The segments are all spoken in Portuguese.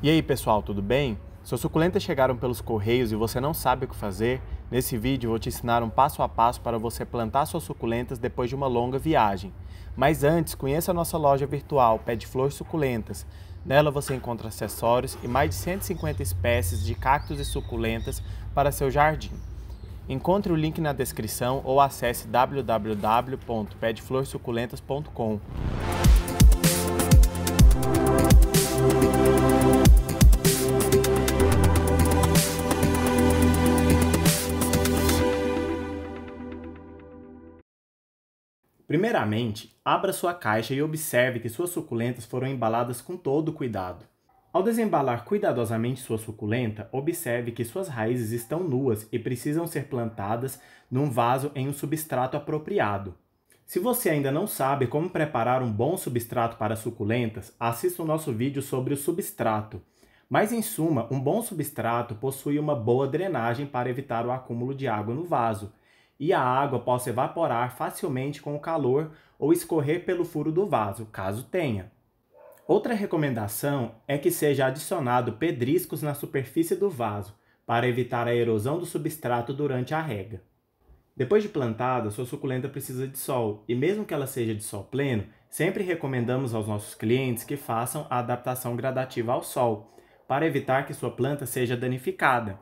E aí pessoal, tudo bem? Suas suculentas chegaram pelos correios e você não sabe o que fazer, nesse vídeo vou te ensinar um passo a passo para você plantar suas suculentas depois de uma longa viagem. Mas antes, conheça a nossa loja virtual Pé de Flor Suculentas. Nela você encontra acessórios e mais de 150 espécies de cactos e suculentas para seu jardim. Encontre o link na descrição ou acesse www.pedflorsuculentas.com. Primeiramente, abra sua caixa e observe que suas suculentas foram embaladas com todo cuidado. Ao desembalar cuidadosamente sua suculenta, observe que suas raízes estão nuas e precisam ser plantadas num vaso em um substrato apropriado. Se você ainda não sabe como preparar um bom substrato para suculentas, assista o nosso vídeo sobre o substrato. Mas em suma, um bom substrato possui uma boa drenagem para evitar o acúmulo de água no vaso, e a água possa evaporar facilmente com o calor ou escorrer pelo furo do vaso, caso tenha. Outra recomendação é que seja adicionado pedriscos na superfície do vaso para evitar a erosão do substrato durante a rega. Depois de plantada, sua suculenta precisa de sol, e mesmo que ela seja de sol pleno, sempre recomendamos aos nossos clientes que façam a adaptação gradativa ao sol, para evitar que sua planta seja danificada.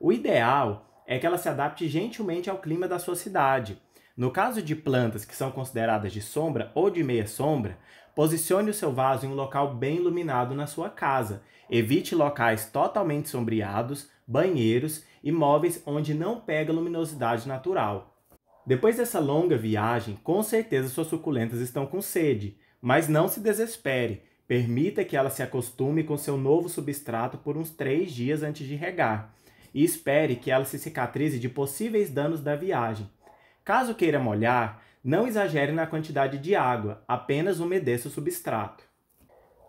O ideal é que ela se adapte gentilmente ao clima da sua cidade. No caso de plantas que são consideradas de sombra ou de meia sombra, posicione o seu vaso em um local bem iluminado na sua casa. Evite locais totalmente sombreados, banheiros e móveis onde não pega luminosidade natural. Depois dessa longa viagem, com certeza suas suculentas estão com sede, mas não se desespere. Permita que ela se acostume com seu novo substrato por uns 3 dias antes de regar e espere que ela se cicatrize de possíveis danos da viagem. Caso queira molhar, não exagere na quantidade de água, apenas umedeça o substrato.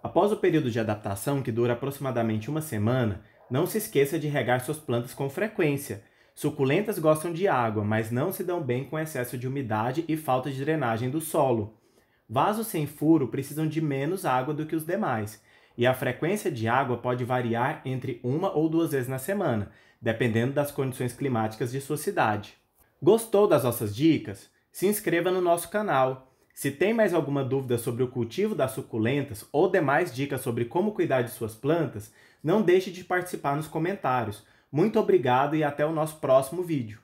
Após o período de adaptação, que dura aproximadamente uma semana, não se esqueça de regar suas plantas com frequência. Suculentas gostam de água, mas não se dão bem com excesso de umidade e falta de drenagem do solo. Vasos sem furo precisam de menos água do que os demais, e a frequência de água pode variar entre uma ou duas vezes na semana, dependendo das condições climáticas de sua cidade. Gostou das nossas dicas? Se inscreva no nosso canal. Se tem mais alguma dúvida sobre o cultivo das suculentas ou demais dicas sobre como cuidar de suas plantas, não deixe de participar nos comentários. Muito obrigado e até o nosso próximo vídeo.